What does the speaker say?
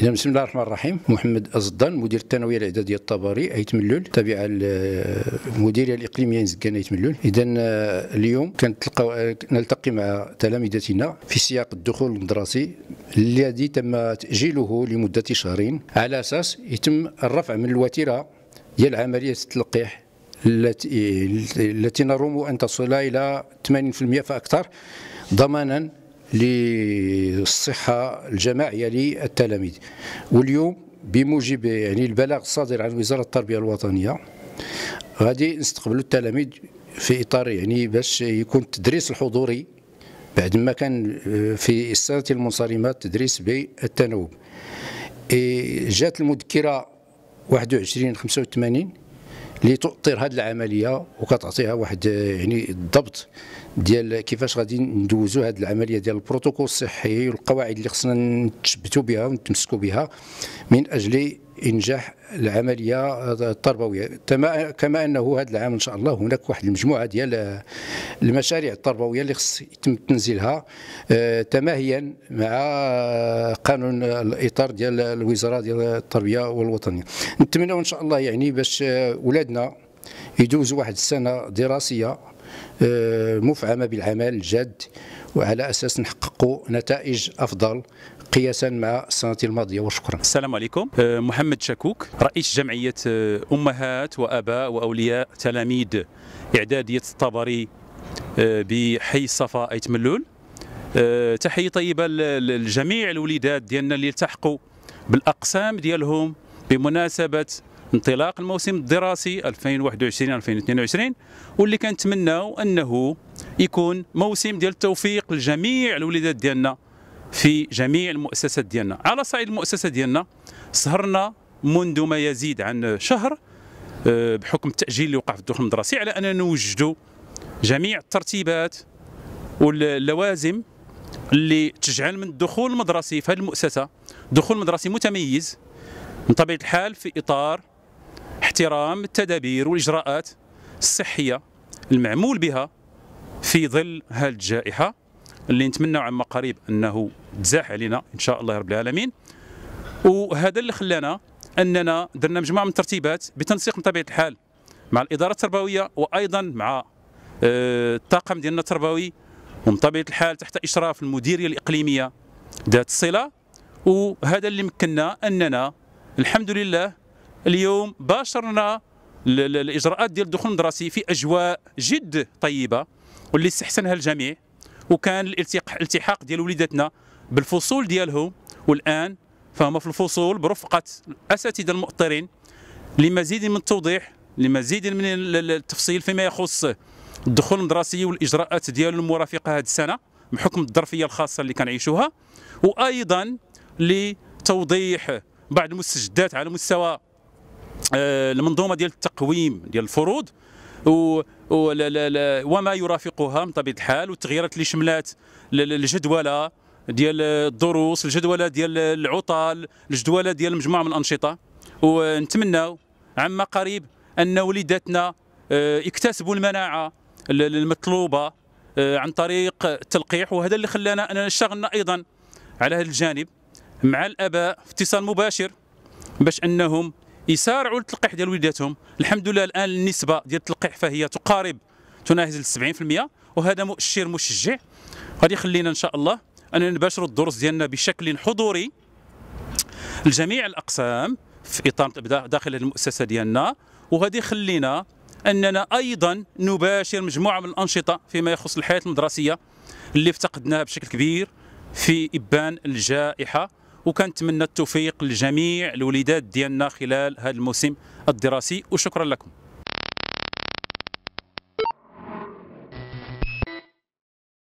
إذا بسم الله الرحمن الرحيم محمد أزدان مدير الثانوية الإعدادية الطبري أيت ملول تابع المديرية الإقليمية يعني نزكان أيت ملول إذا آه، اليوم كنتلقى آه، نلتقي مع تلامذتنا في سياق الدخول المدرسي الذي تم تأجيله لمدة شهرين على أساس يتم الرفع من الوتيرة ديال عملية التلقيح التي التي نرم أن تصل إلى 80% فأكثر ضمانا للصحة الجماعية للتلاميذ واليوم بموجب يعني البلاغ الصادر عن وزارة التربية الوطنية غادي نستقبلوا التلاميذ في إطار يعني باش يكون التدريس الحضوري بعد ما كان آه، في السنة المنصرمة التدريس بالتناوب جات المذكرة 21 85 اللي تؤطر هذه العمليه وكتعطيها واحد يعني الضبط ديال كيفاش غادي ندوزوا هذه العمليه ديال البروتوكول الصحي والقواعد اللي خصنا نتشبتوا بها ونتمسكوا بها من اجل انجاح العمليه التربويه كما انه هذا العام ان شاء الله هناك واحد المجموعه ديال المشاريع التربويه اللي خص يتم تنزيلها آه، تماهيا مع قانون الاطار ديال الوزاره ديال التربيه والوطنيه نتمنى ان شاء الله يعني باش آه، ولادنا يدوزوا واحد السنه دراسيه آه، مفعمه بالعمل الجاد وعلى أساس نحققوا نتائج أفضل قياسا مع السنة الماضية وشكرا السلام عليكم أه، محمد شكوك رئيس جمعية أه، أمهات وأباء وأولياء تلاميذ إعدادية الطبري أه، بحي صفا أيت ملول تحية طيبة لجميع الوليدات ديالنا اللي التحقوا بالأقسام ديالهم بمناسبة انطلاق الموسم الدراسي 2021-2022 واللي كنتمناو انه يكون موسم ديال التوفيق لجميع الوليدات ديالنا في جميع المؤسسات ديالنا على صعيد المؤسسه ديالنا سهرنا منذ ما يزيد عن شهر آه، بحكم التاجيل اللي وقع في الدخول المدرسي على اننا نوجدوا جميع الترتيبات واللوازم اللي تجعل من الدخول المدرسي في هذه المؤسسه دخول مدرسي متميز بطبيعه الحال في اطار احترام التدابير والإجراءات الصحية المعمول بها في ظل هذه الجائحة اللي نتمنى عما قريب أنه تزاح علينا إن شاء الله رب العالمين وهذا اللي خلانا أننا درنا مجموعة من الترتيبات بتنسيق من طبيعة الحال مع الإدارة التربوية وأيضا مع آه، الطاقم ديالنا التربوي ومن طبيعة الحال تحت إشراف المديرية الإقليمية ذات الصلة وهذا اللي مكننا أننا الحمد لله اليوم باشرنا الاجراءات ديال الدخول المدرسي في اجواء جد طيبه واللي استحسنها الجميع وكان الالتحاق ديال وليداتنا بالفصول ديالهم والان فهم في الفصول برفقه الاساتذه المؤطرين لمزيد من التوضيح لمزيد من التفصيل فيما يخص الدخول المدرسي والاجراءات ديالو المرافقه هذه السنه بحكم الظرفيه الخاصه اللي كنعيشوها وايضا لتوضيح بعض المستجدات على مستوى آه، المنظومه ديال التقويم ديال الفروض و ولا لا لا وما يرافقها من طبيعه الحال والتغييرات اللي شملات الجدوله ديال الدروس الجدوله ديال العطل الجدوله ديال مجموعه من الانشطه ونتمناو عما قريب ان وليداتنا يكتسبوا آه، المناعه المطلوبه آه، عن طريق التلقيح وهذا اللي خلانا اننا اشتغلنا ايضا على هذا الجانب مع الاباء في اتصال مباشر باش انهم يسارعوا للتلقيح ديال وليداتهم الحمد لله الان النسبه ديال التلقيح فهي تقارب تناهز ال 70% وهذا مؤشر مشجع غادي يخلينا ان شاء الله اننا نباشروا الدروس ديالنا بشكل حضوري لجميع الاقسام في اطار داخل المؤسسه ديالنا وغادي يخلينا اننا ايضا نباشر مجموعه من الانشطه فيما يخص الحياه المدرسيه اللي افتقدناها بشكل كبير في ابان الجائحه وكنتمنى التوفيق لجميع الوليدات ديالنا خلال هذا الموسم الدراسي وشكرا لكم